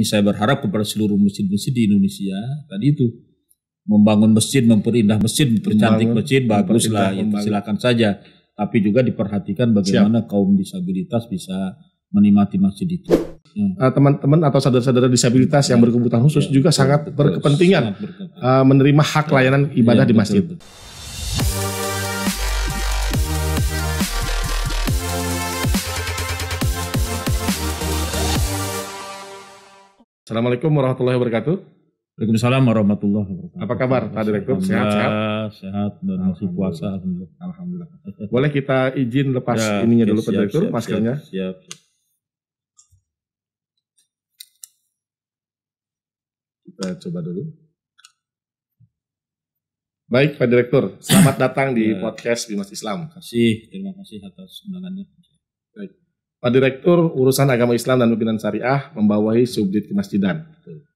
ini saya berharap kepada seluruh masjid-masjid di Indonesia tadi itu membangun masjid, memperindah masjid, mempercantik masjid baguslah, itu silakan saja. Tapi juga diperhatikan bagaimana Siap. kaum disabilitas bisa menikmati masjid itu. Ya. Eh, teman-teman atau saudara-saudara disabilitas ya. yang berkebutuhan khusus ya. juga sangat berkepentingan sangat berkepentingan. Eh, menerima hak ya. layanan ibadah ya, di masjid. Betul, betul. Assalamualaikum warahmatullahi wabarakatuh. Waalaikumsalam warahmatullahi wabarakatuh. Apa kabar Pak Direktur? Sehat, sehat? Sehat dan masih puasa alhamdulillah. Alhamdulillah. Boleh kita izin lepas ya, ininya dulu Pak Direktur, maskernya? Siap, siap. Kita coba dulu. Baik Pak Direktur, selamat datang di ya. podcast Bimas Islam. Terima kasih, terima kasih atas undangannya. Baik. Pak Direktur Urusan Agama Islam dan Pimpinan Syariah membawahi Subdit Kemasjidan.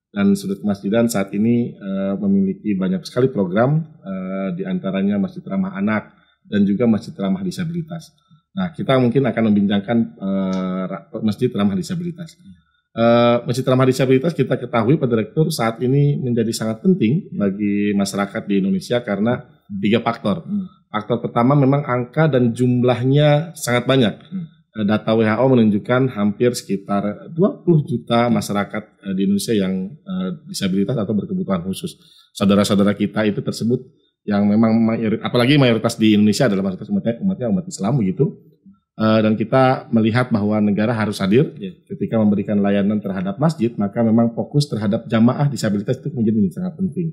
Dan Subdit Kemasjidan saat ini uh, memiliki banyak sekali program uh, eh, diantaranya Masjid Ramah Anak dan juga Masjid Ramah Disabilitas. Nah, kita mungkin akan membincangkan uh, Masjid Ramah Disabilitas. Uh, Masjid Ramah Disabilitas kita ketahui Pak Direktur saat ini menjadi sangat penting bagi masyarakat di Indonesia karena tiga faktor. Hmm. Faktor pertama memang angka dan jumlahnya sangat banyak. Hmm. Eh, data WHO menunjukkan hampir sekitar 20 juta masyarakat eh, di Indonesia yang eh, disabilitas atau berkebutuhan khusus. Saudara-saudara kita itu tersebut yang memang apalagi mayoritas di Indonesia adalah mayoritas umatnya umatnya umat Islam begitu. Dan kita melihat bahwa negara harus hadir iya. ketika memberikan layanan terhadap masjid, maka memang fokus terhadap jamaah disabilitas itu menjadi sangat penting.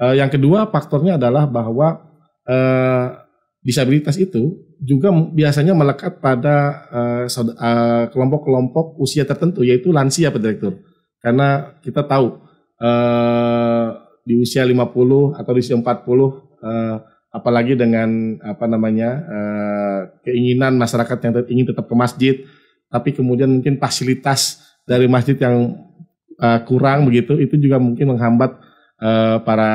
Yang kedua faktornya adalah bahwa disabilitas itu juga biasanya melekat pada eh, eh, kelompok-kelompok uh, uh, usia tertentu yaitu lansia Pak Direktur. Karena kita tahu uh, di usia 50 atau di usia 40 uh, apalagi dengan apa namanya uh, keinginan masyarakat yang ingin tetap ke masjid tapi kemudian mungkin fasilitas dari masjid yang uh, kurang begitu itu juga mungkin menghambat Eh, para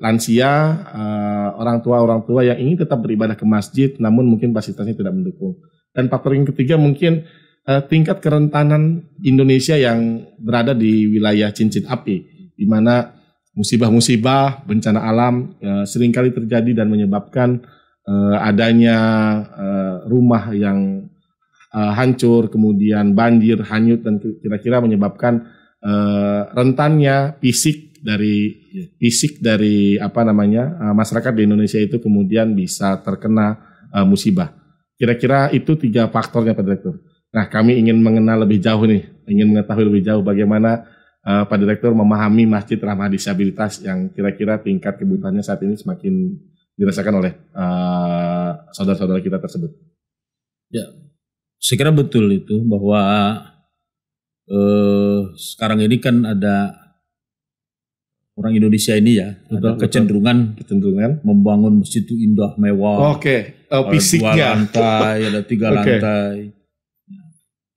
lansia, eh, orang tua orang tua yang ingin tetap beribadah ke masjid, namun mungkin fasilitasnya tidak mendukung. Dan faktor yang ketiga mungkin eh, tingkat kerentanan Indonesia yang berada di wilayah cincin api, di mana musibah-musibah bencana alam seringkali terjadi dan menyebabkan adanya rumah yang hancur, kemudian banjir, hanyut dan kira-kira menyebabkan uh, rentannya fisik dari iya. fisik dari apa namanya eh, masyarakat di Indonesia itu kemudian bisa terkena eh, musibah. Kira-kira itu tiga faktornya Pak Direktur. Nah kami ingin mengenal lebih jauh nih, ingin mengetahui lebih jauh bagaimana eh, Pak Direktur memahami Masjid Ramah Disabilitas yang kira-kira tingkat kebutuhannya saat ini semakin dirasakan oleh saudara-saudara kita tersebut. Ya, saya kira betul itu bahwa eh, sekarang ini kan ada orang Indonesia ini ya betul, ada kecenderungan betul. kecenderungan membangun masjid itu indah mewah. Oke, okay. uh, eh, fisiknya. Ada dua lantai, ada tiga okay. lantai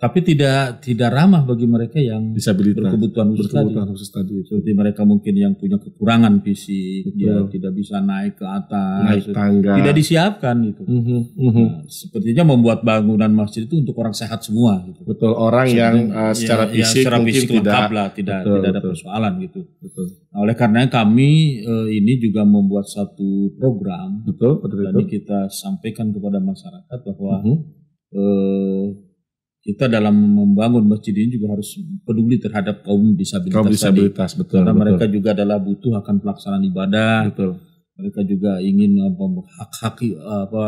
tapi tidak tidak ramah bagi mereka yang disabilitas berkebutuhan khusus, berkebutuhan khusus tadi. seperti mereka mungkin yang punya kekurangan fisik ya tidak bisa naik ke atas naik tangga tidak disiapkan gitu mm -hmm. Nah, sepertinya membuat bangunan masjid itu untuk orang sehat semua gitu. Betul orang Jadi, yang uh, secara ya, fisik, secara fisik tidak tidak lah, tidak betul, tidak ada persoalan gitu. Betul. Nah, oleh karena kami uh, ini juga membuat satu program betul, betul, dan kita sampaikan kepada masyarakat bahwa uh -huh. uh, kita dalam membangun masjid ini juga harus peduli terhadap kaum disabilitas. Kaum disabilitas, betul. Karena betul. mereka juga adalah butuh akan pelaksanaan ibadah. Betul. Mereka juga ingin hak-hak apa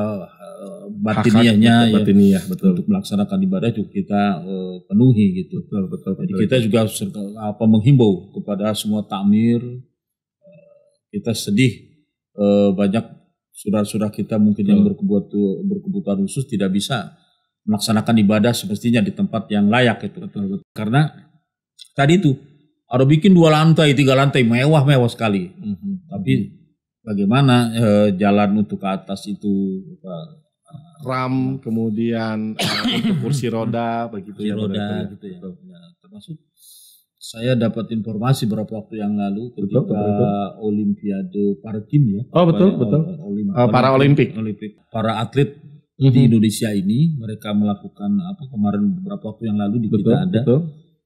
batiniahnya ya, batiniah, betul. untuk melaksanakan ibadah juga kita uh, penuhi gitu. Betul, betul, betul. Jadi betul. kita juga harus apa menghimbau kepada semua takmir eh, kita sedih uh, banyak saudara-saudara kita mungkin betul. yang berkebutuhan khusus tidak bisa melaksanakan ibadah sepertinya di tempat yang layak itu. Betul, betul. Karena tadi itu ada bikin dua lantai, tiga lantai mewah-mewah sekali. Mm-hmm. Tapi bagaimana eh, jalan untuk ke atas itu apa, ram kemudian eh, untuk kursi roda begitu kursi ya roda ya. gitu ya. ya. Termasuk saya dapat informasi beberapa waktu yang lalu ketika betul, betul, betul. Olimpiade parkim ya. Oh betul betul. Ah, Olimpiade, uh, para Olimpik. Para atlet mm-hmm. di mhm. Indonesia ini mereka melakukan apa kemarin beberapa waktu yang lalu di betul, kita ada betul.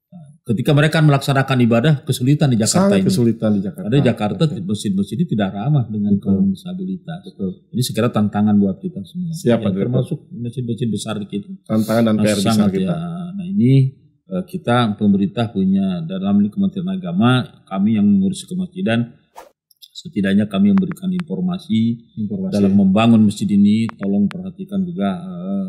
Nah, ketika mereka melaksanakan ibadah kesulitan di Jakarta Sangat ini kesulitan di Jakarta di Jakarta mesin-mesin ini tidak ramah dengan betul. kaum disabilitas betul. ini segera tantangan buat kita semua siapa ya, gitu? termasuk mesin-mesin besar di kita tantangan dan PR besar kita ya. nah ini eh, kita pemerintah punya dalam ini Kementerian Agama kami yang mengurus kemasjidan setidaknya kami memberikan informasi, informasi. dalam membangun masjid ini tolong perhatikan juga uh,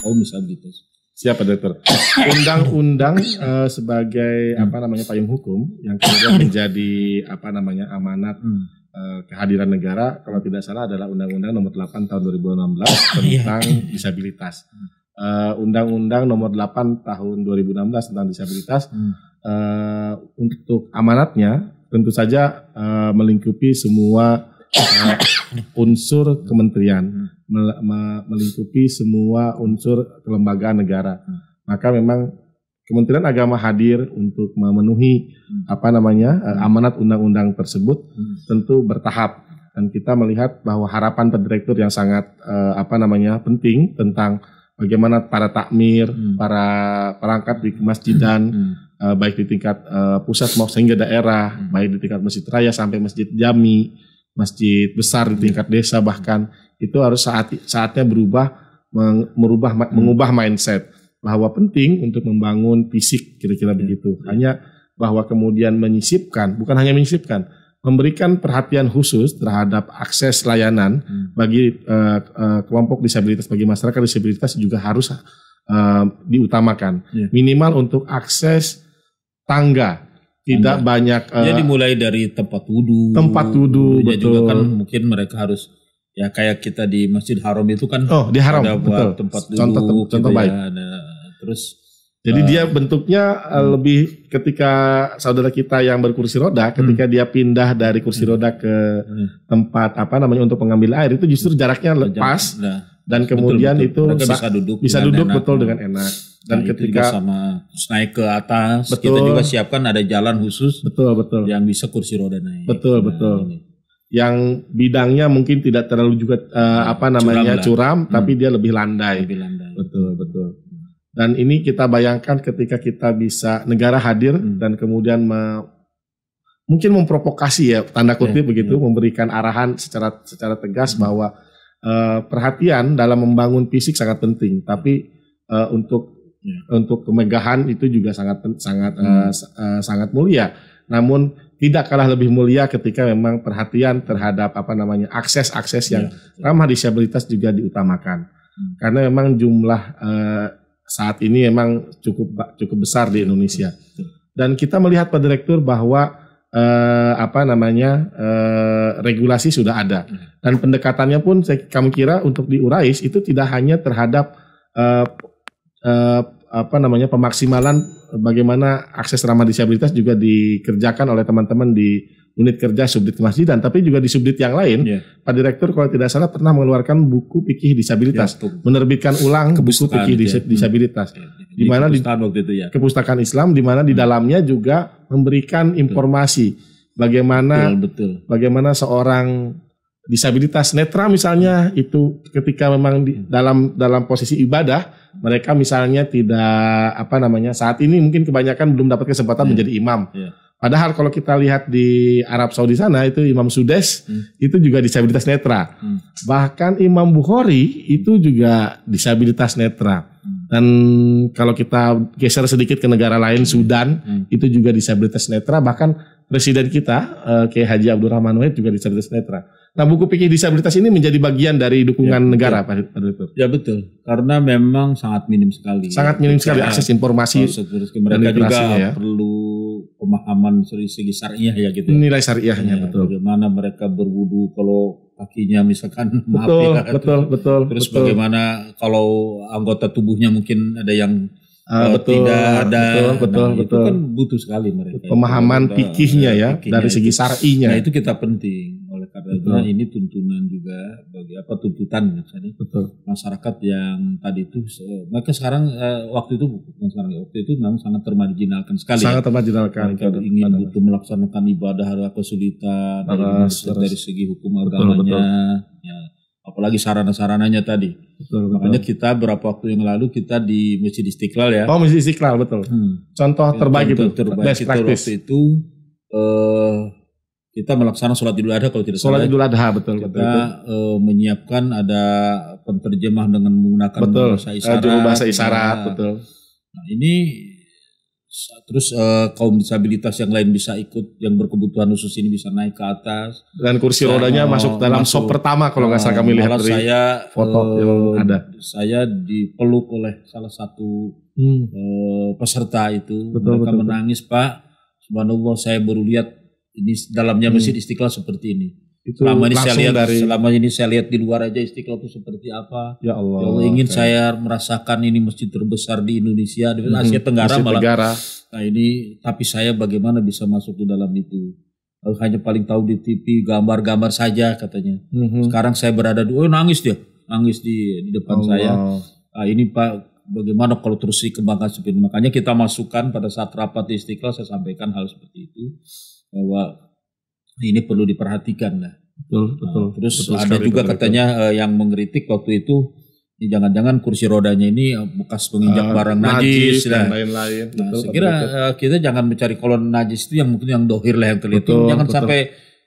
kaum disabilitas. Siapa dokter? Undang-undang uh, sebagai hmm. apa namanya payung hukum yang kemudian menjadi apa namanya amanat hmm. uh, kehadiran negara kalau tidak salah adalah Undang-Undang Nomor 8 Tahun 2016 tentang disabilitas. Undang-Undang uh, Nomor 8 Tahun 2016 tentang disabilitas hmm. uh, untuk amanatnya tentu saja uh, melingkupi semua uh, unsur kementerian, melingkupi semua unsur kelembagaan negara. Maka memang Kementerian Agama hadir untuk memenuhi apa namanya uh, amanat undang-undang tersebut tentu bertahap dan kita melihat bahwa harapan pendirektur yang sangat uh, apa namanya penting tentang bagaimana para takmir, hmm. para perangkat di masjidan, hmm. uh, baik di tingkat uh, pusat maupun sehingga daerah, hmm. baik di tingkat masjid raya sampai masjid jami, masjid besar di tingkat hmm. desa bahkan itu harus saat saatnya berubah meng, merubah hmm. mengubah mindset bahwa penting untuk membangun fisik kira-kira hmm. begitu. Hanya bahwa kemudian menyisipkan, bukan hanya menyisipkan, memberikan perhatian khusus terhadap akses layanan hmm. bagi uh, uh, kelompok disabilitas bagi masyarakat disabilitas juga harus uh, diutamakan yeah. minimal untuk akses tangga tidak tangga. banyak uh, jadi mulai dari tempat wudhu tempat wudhu ya betul. juga kan mungkin mereka harus ya kayak kita di masjid haram itu kan oh di haram ada betul tempat contoh gitu contoh ya, baik ada, terus jadi uh. dia bentuknya uh, lebih ketika saudara kita yang berkursi roda, hmm. ketika hmm. dia pindah dari kursi hmm. roda ke hmm. tempat apa namanya untuk pengambil air itu justru jaraknya lepas pas nah. dan kemudian betul, betul. itu Mereka bisa duduk bisa duduk betul dengan enak. Nah, dan nah, ketika sama naik ke atas betul, kita juga siapkan ada jalan khusus betul betul yang bisa kursi roda naik. Betul nah, betul. Ini yang bidangnya mungkin tidak terlalu juga uh, apa namanya curam, curam hmm. tapi dia lebih landai. Lebih landai. Betul betul. Dan ini kita bayangkan ketika kita bisa negara hadir hmm. dan kemudian me, mungkin memprovokasi ya tanda kutip yeah, begitu yeah. memberikan arahan secara secara tegas hmm. bahwa uh, perhatian dalam membangun fisik sangat penting tapi uh, untuk yeah. untuk kemegahan itu juga sangat sangat eh, hmm. uh, uh, sangat mulia. Namun tidak kalah lebih mulia ketika memang perhatian terhadap apa namanya akses akses yang yeah. Ya, ramah disabilitas juga diutamakan hmm. karena memang jumlah uh, saat ini memang cukup cukup besar di Indonesia. Dan kita melihat pada Direktur bahwa eh, apa namanya eh, regulasi sudah ada dan pendekatannya pun saya, kami kira untuk di itu tidak hanya terhadap eh, eh, apa namanya pemaksimalan bagaimana akses ramah disabilitas juga dikerjakan oleh teman-teman di unit kerja subdit kemasjidan, tapi juga di subdit yang lain, yeah. Pak Direktur kalau tidak salah pernah mengeluarkan buku pikih disabilitas, yeah, menerbitkan ulang kepustakaan, buku pikih ya. disabilitas, yeah. Iya. di mana di waktu itu ya. kepustakaan Islam, di mana di hmm. dalamnya juga memberikan informasi betul. bagaimana betul, betul. bagaimana seorang disabilitas netra misalnya hmm. itu ketika memang di, hmm. dalam dalam posisi ibadah mereka misalnya tidak apa namanya saat ini mungkin kebanyakan belum dapat kesempatan yeah. menjadi imam. Yeah Padahal kalau kita lihat di Arab Saudi sana itu Imam Sudes hmm. itu juga disabilitas netra. Hmm. Bahkan Imam Bukhari itu juga disabilitas netra. Hmm. Dan kalau kita geser sedikit ke negara lain hmm. Sudan hmm. itu juga disabilitas netra. Bahkan presiden kita eh, Kiai Haji Abdurrahman Wahid juga disabilitas netra. Nah buku pikir disabilitas ini menjadi bagian dari dukungan ya, ya. negara Pak Direktur. Ya betul. Karena memang sangat minim sekali. Sangat minim sekali ya. akses informasi. Terus mereka juga ya. perlu pemahaman dari segi syariah ya gitu. Ya. Nilai syariahnya ya, betul. Bagaimana mereka berwudu kalau kakinya misalkan betul, maaf ya, betul, itu. betul. Terus betul. bagaimana kalau anggota tubuhnya mungkin ada yang Uh, betul, tidak ada betul, betul, nah, betul. itu kan butuh sekali mereka ya. pemahaman pikihnya ya ya dari segi syar'inya. Nah itu kita penting. Karena Betul. ini tuntunan juga bagi apa tuntutan misalnya Betul. masyarakat yang tadi itu mereka sekarang eh, waktu itu bukan sekarang ya, waktu itu memang sangat termarginalkan sekali. Ya. Sangat termarginalkan. Mereka betul, ingin betul. butuh melaksanakan ibadah harus kesulitan Baras, dari, dari segi hukum betul, agamanya. Ya apalagi sarana-sarananya tadi. Betul, Makanya kita berapa waktu yang lalu kita di Masjid Istiqlal ya. Oh Masjid Istiqlal betul. Hmm. Contoh terbaik Contoh itu. Terbaik itu itu eh, kita melaksanakan sholat idul adha kalau tidak salah. Sholat ya. idul adha betul. Kita betul, betul. Eh, menyiapkan ada penterjemah dengan menggunakan betul. bahasa eh, isyarat. Uh, bahasa gitu. isyarat nah, betul. Nah ini terus uh, kaum disabilitas yang lain bisa ikut yang berkebutuhan khusus ini bisa naik ke atas dan kursi saya rodanya masuk dalam masuk, shop pertama kalau nggak uh, salah nah, kami lihat dari saya, foto uh, yang ada saya dipeluk oleh salah satu hmm. uh, peserta itu betul, mereka betul, menangis betul. pak subhanallah saya baru lihat ini dalamnya masjid hmm. istiqlal seperti ini itu selama ini saya lihat dari... selama ini saya lihat di luar aja istiqlal itu seperti apa ya Allah, ya ingin okay. saya merasakan ini masjid terbesar di Indonesia di hmm, Asia Tenggara Asia malah Tenggara. nah ini tapi saya bagaimana bisa masuk di dalam itu hanya paling tahu di TV gambar-gambar saja katanya hmm. sekarang saya berada di oh nangis dia nangis di, di depan Allah. saya nah, ini Pak bagaimana kalau terus dikembangkan seperti ini makanya kita masukkan pada saat rapat di istiqlal saya sampaikan hal seperti itu bahwa ini perlu diperhatikan lah. Betul, nah, betul. Nah, terus betul ada juga betul, katanya betul. Eh, yang mengkritik waktu itu jangan-jangan kursi rodanya ini eh, bekas penginjak uh, barang najis, najis dan nah. lain-lain. Nah, saya kira betul. Eh, kita jangan mencari kolon najis itu yang mungkin yang dohir lah yang terlihat. jangan betul. sampai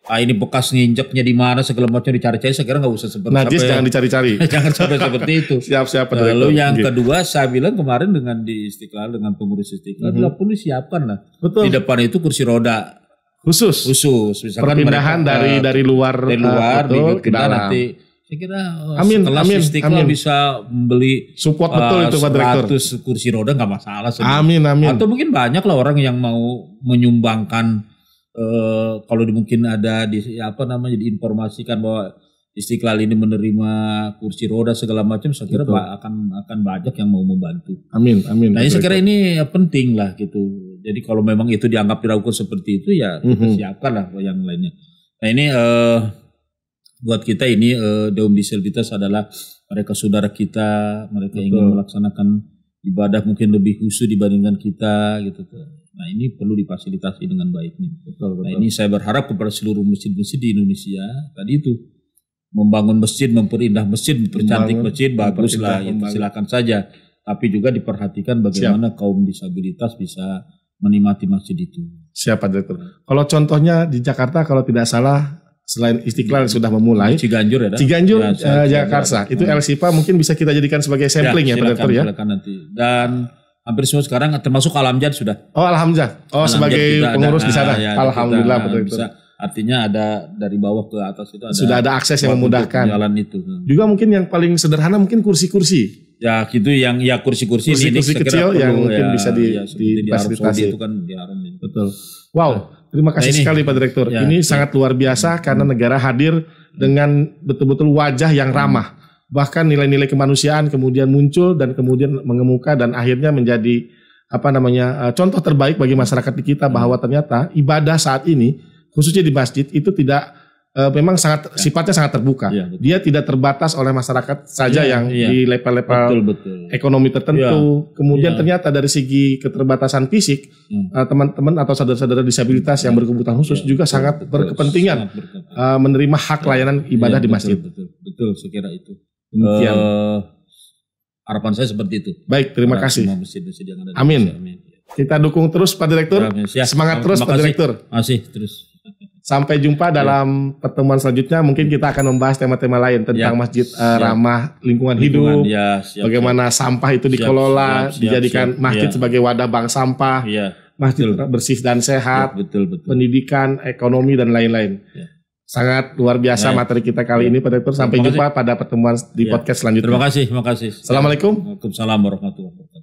ah ini bekas nginjeknya di mana segala macam dicari-cari saya kira nggak usah seperti najis sampai, jangan dicari-cari jangan sampai seperti itu siap-siap lalu itu. yang gitu. kedua saya bilang kemarin dengan di istiqlal dengan pengurus istiqlal mm -hmm. telah pun disiapkan lah betul. di depan itu kursi roda khusus khusus Misalkan perpindahan mereka, dari dari luar dari eh, luar uh, ke dalam. nanti saya kira oh, amin, setelah amin, istiqlal amin. bisa membeli support eh, betul itu Pak Direktur. kursi roda nggak masalah. Sebenernya. Amin amin. Atau mungkin banyak lah orang yang mau menyumbangkan uh, kalau mungkin ada di apa namanya diinformasikan bahwa Istiqlal ini menerima kursi roda segala macam, saya kira akan akan banyak yang mau membantu. Amin, amin. Nah, saya kira ini penting lah gitu jadi kalau memang itu dianggap diragukan seperti itu ya kita mm -hmm. siapkanlah yang lainnya. Nah ini uh, buat kita ini uh, eh, Deum Disabilitas adalah mereka saudara kita, mereka Betul. ingin melaksanakan ibadah mungkin lebih khusus dibandingkan kita gitu Nah ini perlu dipasilitasi dengan baik nih. Betul, nah, betul. Nah ini saya berharap kepada seluruh masjid-masjid di Indonesia tadi itu membangun masjid, memperindah masjid, mempercantik masjid baguslah, ya, gitu. silakan saja. Tapi juga diperhatikan bagaimana Siap. kaum disabilitas bisa menikmati masjid itu. Siapa direktur? Kalau contohnya di Jakarta kalau tidak salah selain Istiqlal ya. sudah memulai Ciganjur ya Ciganjur ya, uh, Jakarta itu nah. Hmm. LSIPA mungkin bisa kita jadikan sebagai sampling ya, ya Pak ya. ya. nanti. Dan hampir semua sekarang termasuk Alhamjad sudah. Oh Alhamjad. Oh Alhamjad sebagai pengurus ada, di sana. Ah, ya, Alhamdulillah betul itu. artinya ada dari bawah ke atas itu ada sudah ada akses yang memudahkan jalan itu. Juga mungkin yang paling sederhana mungkin kursi-kursi ya gitu yang ya kursi-kursi ini kursi kecil yang mungkin ya, bisa di, ya, di, di itu kan di Arab betul wow nah, terima kasih nah, ini, sekali Pak Direktur ya, ini ya. sangat luar biasa karena hmm. negara hadir dengan betul-betul wajah yang hmm. ramah bahkan nilai-nilai kemanusiaan kemudian muncul dan kemudian mengemuka dan akhirnya menjadi apa namanya eh, contoh terbaik bagi masyarakat di kita bahwa hmm. ternyata ibadah saat ini khususnya di masjid itu tidak uh, memang sangat ya. sifatnya sangat terbuka. Ya, Dia tidak terbatas oleh masyarakat saja ya, yang ya. di level-level ekonomi tertentu. Ya. Kemudian ya. ternyata dari segi keterbatasan fisik ya. teman-teman atau saudara-saudara disabilitas ya. yang iya. berkebutuhan khusus ya. juga betul, sangat betul, berkepentingan sangat uh, menerima hak ya. layanan iya, ibadah ya, di masjid. Betul, betul, betul sekira itu. Demikian. Uh, harapan saya seperti itu. Baik, terima Para kasih. Masjid -masjid yang Amin. Amin. Kita dukung terus Pak Direktur. Ya, Semangat terus Pak Direktur. Masih terus. Sampai jumpa iya. dalam pertemuan selanjutnya. Mungkin kita akan membahas tema-tema lain tentang ya. masjid eh, siap. ramah lingkungan, lingkungan hidup, ya, siap, bagaimana siap. sampah itu dikelola, siap, siap, dijadikan siap, masjid ya. sebagai wadah bank sampah, ya. masjid betul. bersih dan sehat, ya, betul, betul. pendidikan, ekonomi dan lain-lain. Ya. Sangat luar biasa ya. materi kita kali ya. ini, Pak Sampai jumpa pada pertemuan di ya. podcast selanjutnya. Terima kasih, terima kasih. Assalamualaikum. Waalaikumsalam warahmatullahi wabarakatuh.